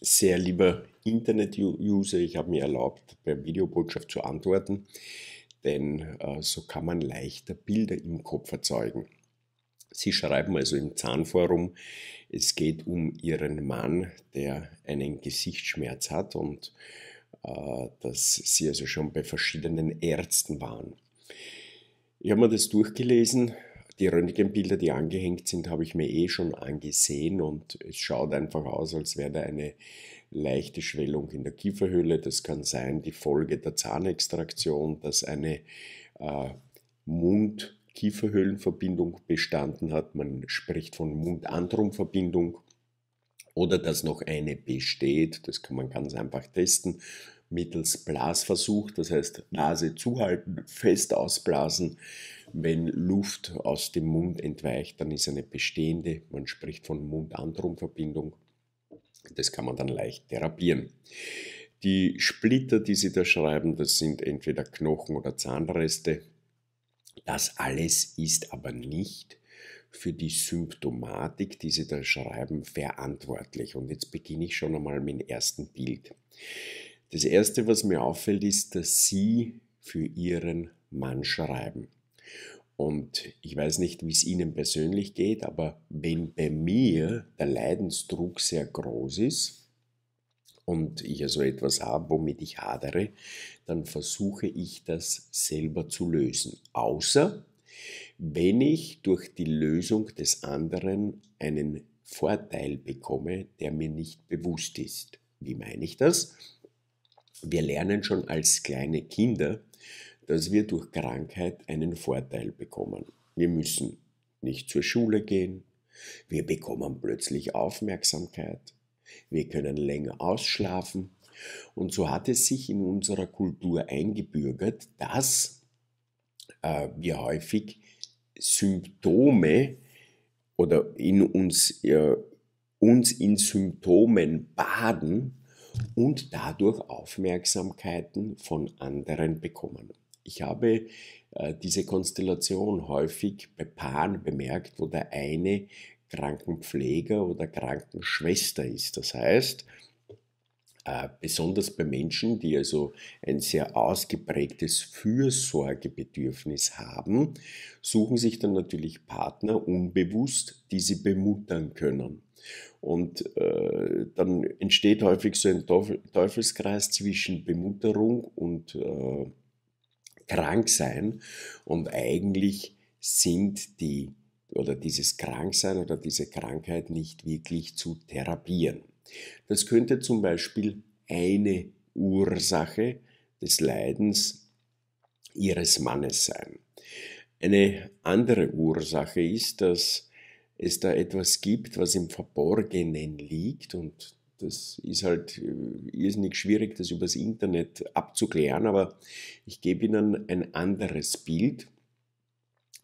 sehr lieber Internet-User, ich habe mir erlaubt, per Videobotschaft zu antworten, denn äh, so kann man leichter Bilder im Kopf erzeugen. Sie schreiben also im Zahnforum, es geht um ihren Mann, der einen Gesichtsschmerz hat und äh, dass sie also schon bei verschiedenen Ärzten waren. Ich habe mir das durchgelesen, die Röntgenbilder, die angehängt sind, habe ich mir eh schon angesehen und es schaut einfach aus, als wäre da eine leichte Schwellung in der Kieferhöhle. Das kann sein, die Folge der Zahnextraktion, dass eine äh, Mund-Kieferhöhlenverbindung bestanden hat. Man spricht von Mund-Antrum-Verbindung oder dass noch eine besteht. Das kann man ganz einfach testen mittels Blasversuch, das heißt Nase zuhalten, fest ausblasen. Wenn Luft aus dem Mund entweicht, dann ist eine bestehende, man spricht von Mund-Antrum-Verbindung. Das kann man dann leicht therapieren. Die Splitter, die Sie da schreiben, das sind entweder Knochen oder Zahnreste. Das alles ist aber nicht für die Symptomatik, die Sie da schreiben, verantwortlich. Und jetzt beginne ich schon einmal mit dem ersten Bild. Das Erste, was mir auffällt, ist, dass Sie für Ihren Mann schreiben. Und ich weiß nicht, wie es Ihnen persönlich geht, aber wenn bei mir der Leidensdruck sehr groß ist, und ich also etwas habe, womit ich hadere, dann versuche ich das selber zu lösen. Außer wenn ich durch die Lösung des anderen einen Vorteil bekomme, der mir nicht bewusst ist. Wie meine ich das? Wir lernen schon als kleine Kinder, dass wir durch Krankheit einen Vorteil bekommen. Wir müssen nicht zur Schule gehen, wir bekommen plötzlich Aufmerksamkeit, wir können länger ausschlafen und so hat es sich in unserer Kultur eingebürgert, dass äh, wir häufig Symptome oder in uns, äh, uns in Symptomen baden, und dadurch Aufmerksamkeiten von anderen bekommen. Ich habe äh, diese Konstellation häufig bei Paaren bemerkt, wo der eine Krankenpfleger oder Krankenschwester ist. Das heißt, äh, besonders bei Menschen, die also ein sehr ausgeprägtes Fürsorgebedürfnis haben, suchen sich dann natürlich Partner unbewusst, die sie bemuttern können. Und äh, dann entsteht häufig so ein Teufelskreis zwischen Bemutterung und äh, Kranksein. Und eigentlich sind die oder dieses Kranksein oder diese Krankheit nicht wirklich zu therapieren. Das könnte zum Beispiel eine Ursache des Leidens ihres Mannes sein. Eine andere Ursache ist, dass es da etwas gibt, was im Verborgenen liegt und das ist halt äh, irrsinnig schwierig, das übers Internet abzuklären, aber ich gebe Ihnen ein anderes Bild.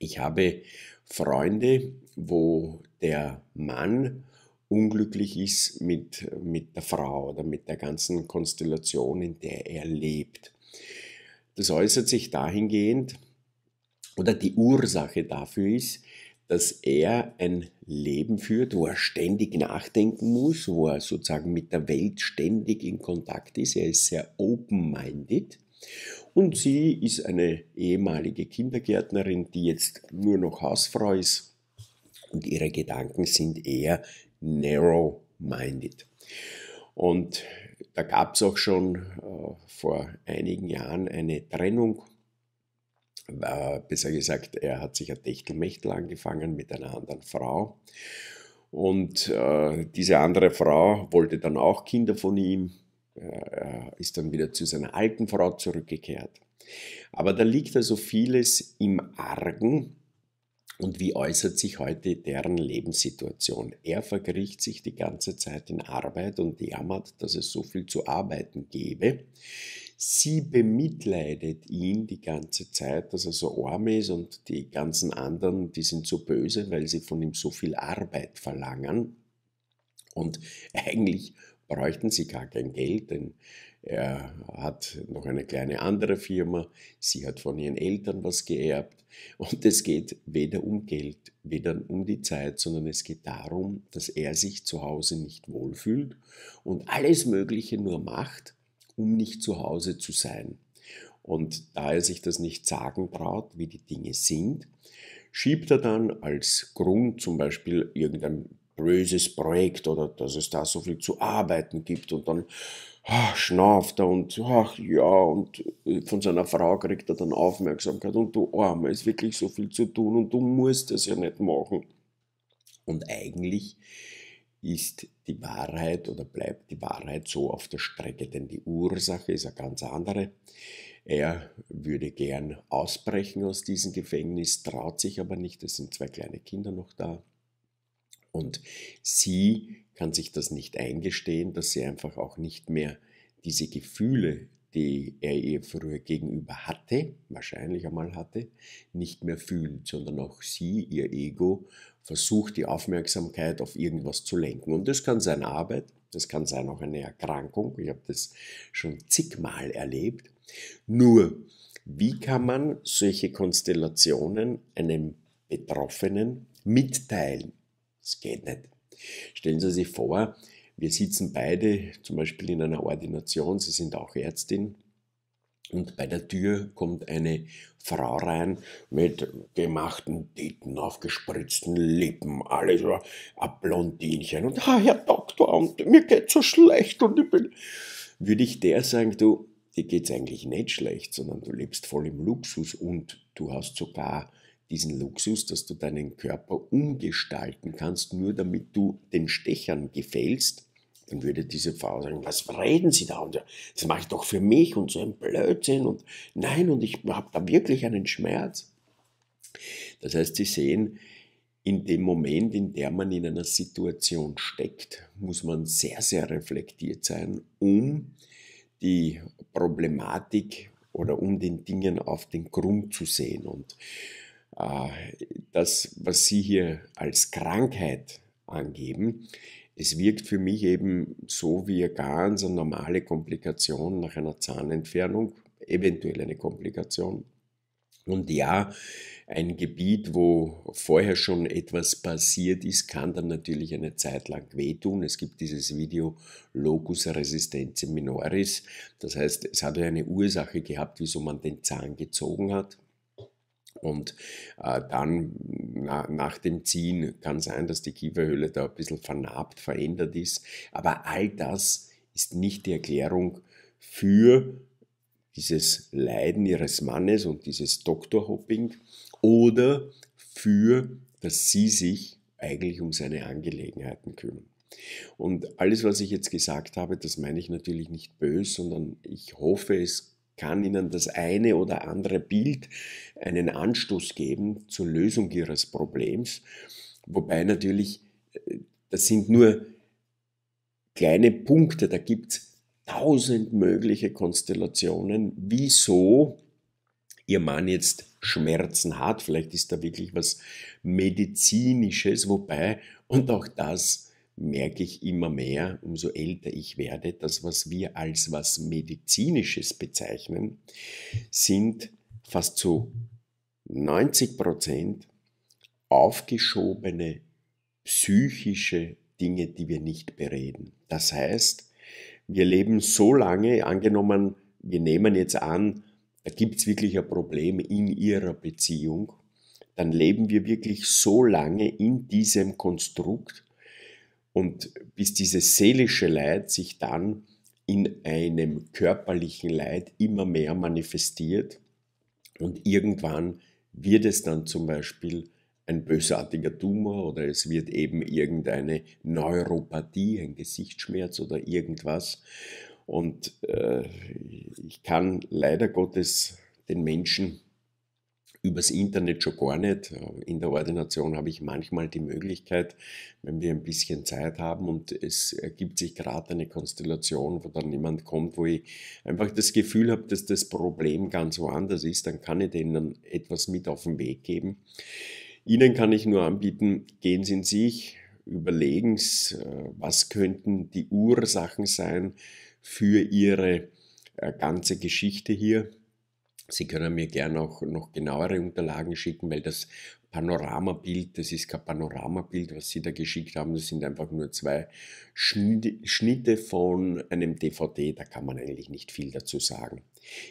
Ich habe Freunde, wo der Mann unglücklich ist mit, mit der Frau oder mit der ganzen Konstellation, in der er lebt. Das äußert sich dahingehend, oder die Ursache dafür ist, dass er ein Leben führt, wo er ständig nachdenken muss, wo er sozusagen mit der Welt ständig in Kontakt ist. Er ist sehr open-minded. Und sie ist eine ehemalige Kindergärtnerin, die jetzt nur noch Hausfrau ist. Und ihre Gedanken sind eher narrow-minded. Und da gab es auch schon äh, vor einigen Jahren eine Trennung. Äh, besser gesagt, er hat sich ein Techtelmechtel angefangen mit einer anderen Frau. Und äh, diese andere Frau wollte dann auch Kinder von ihm, äh, ist dann wieder zu seiner alten Frau zurückgekehrt. Aber da liegt also vieles im Argen, und wie äußert sich heute deren Lebenssituation? Er verkriecht sich die ganze Zeit in Arbeit und jammert, dass es so viel zu arbeiten gäbe. Sie bemitleidet ihn die ganze Zeit, dass er so arm ist und die ganzen anderen, die sind so böse, weil sie von ihm so viel Arbeit verlangen. Und eigentlich bräuchten sie gar kein Geld, denn er hat noch eine kleine andere Firma, sie hat von ihren Eltern was geerbt und es geht weder um Geld, weder um die Zeit, sondern es geht darum, dass er sich zu Hause nicht wohlfühlt und alles Mögliche nur macht, um nicht zu Hause zu sein. Und da er sich das nicht sagen traut, wie die Dinge sind, schiebt er dann als Grund zum Beispiel irgendein böses Projekt oder dass es da so viel zu arbeiten gibt und dann ach, schnauft er und ach ja und äh, von seiner Frau kriegt er dann Aufmerksamkeit und du Arme, es ist wirklich so viel zu tun und du musst es ja nicht machen. Und eigentlich ist die Wahrheit oder bleibt die Wahrheit so auf der Strecke, denn die Ursache ist eine ganz andere. Er würde gern ausbrechen aus diesem Gefängnis, traut sich aber nicht, es sind zwei kleine Kinder noch da. Und sie kann sich das nicht eingestehen, dass sie einfach auch nicht mehr diese Gefühle, die er ihr früher gegenüber hatte, wahrscheinlich einmal hatte, nicht mehr fühlt, sondern auch sie, ihr Ego, versucht die Aufmerksamkeit auf irgendwas zu lenken. Und das kann sein Arbeit, das kann sein auch eine Erkrankung. Ich habe das schon zigmal erlebt. Nur, wie kann man solche Konstellationen einem Betroffenen mitteilen? Es geht nicht. Stellen Sie sich vor, wir sitzen beide zum Beispiel in einer Ordination, Sie sind auch Ärztin, und bei der Tür kommt eine Frau rein mit gemachten Titten, aufgespritzten Lippen, alles so ein Blondinchen. Und, ah, Herr Doktor, und mir geht's so schlecht und ich bin... Würde ich der sagen, du, dir geht's eigentlich nicht schlecht, sondern du lebst voll im Luxus und du hast sogar diesen Luxus, dass du deinen Körper umgestalten kannst, nur damit du den Stechern gefällst, dann würde diese Frau sagen, was reden Sie da? Und äh, das mache ich doch für mich und so ein Blödsinn und nein, und ich habe da wirklich einen Schmerz. Das heißt, Sie sehen, in dem Moment, in der man in einer Situation steckt, muss man sehr, sehr reflektiert sein, um die Problematik oder um den Dingen auf den Grund zu sehen. Und äh, das, was Sie hier als Krankheit angeben, es wirkt für mich eben so wie eine ganz normale Komplikation nach einer Zahnentfernung, eventuell eine Komplikation. Und ja, ein Gebiet, wo vorher schon etwas passiert ist, kann dann natürlich eine Zeit lang wehtun. Es gibt dieses Video Locus Resistentiae Minoris. Das heißt, es hat ja eine Ursache gehabt, wieso man den Zahn gezogen hat. Und äh, dann na, nach dem Ziehen kann sein, dass die Kieferhöhle da ein bisschen vernarbt, verändert ist. Aber all das ist nicht die Erklärung für dieses Leiden ihres Mannes und dieses Doktorhopping oder für, dass sie sich eigentlich um seine Angelegenheiten kümmern. Und alles, was ich jetzt gesagt habe, das meine ich natürlich nicht böse, sondern ich hoffe, es kann ihnen das eine oder andere Bild einen Anstoß geben zur Lösung ihres Problems. Wobei natürlich, äh, das sind nur kleine Punkte, da gibt es tausend mögliche Konstellationen, wieso ihr Mann jetzt Schmerzen hat. Vielleicht ist da wirklich was Medizinisches, wobei, und auch das merke ich immer mehr, umso älter ich werde, dass was wir als was Medizinisches bezeichnen, sind fast zu 90 Prozent aufgeschobene psychische Dinge, die wir nicht bereden. Das heißt, wir leben so lange, angenommen, wir nehmen jetzt an, da gibt es wirklich ein Problem in ihrer Beziehung, dann leben wir wirklich so lange in diesem Konstrukt, und bis dieses seelische Leid sich dann in einem körperlichen Leid immer mehr manifestiert und irgendwann wird es dann zum Beispiel ein bösartiger Tumor oder es wird eben irgendeine Neuropathie, ein Gesichtsschmerz oder irgendwas. Und äh, ich kann leider Gottes den Menschen übers Internet schon gar nicht. Äh, in der Ordination habe ich manchmal die Möglichkeit, wenn wir ein bisschen Zeit haben und es ergibt sich gerade eine Konstellation, wo dann jemand kommt, wo ich einfach das Gefühl habe, dass das Problem ganz woanders ist, dann kann ich denen etwas mit auf den Weg geben. Ihnen kann ich nur anbieten, gehen Sie in sich, überlegen Sie, äh, was könnten die Ursachen sein für Ihre äh, ganze Geschichte hier Sie können mir gerne auch noch genauere Unterlagen schicken, weil das Panoramabild, das ist kein Panoramabild, was Sie da geschickt haben, das sind einfach nur zwei Schnitte von einem DVD, da kann man eigentlich nicht viel dazu sagen.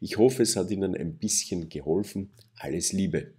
Ich hoffe, es hat Ihnen ein bisschen geholfen. Alles Liebe!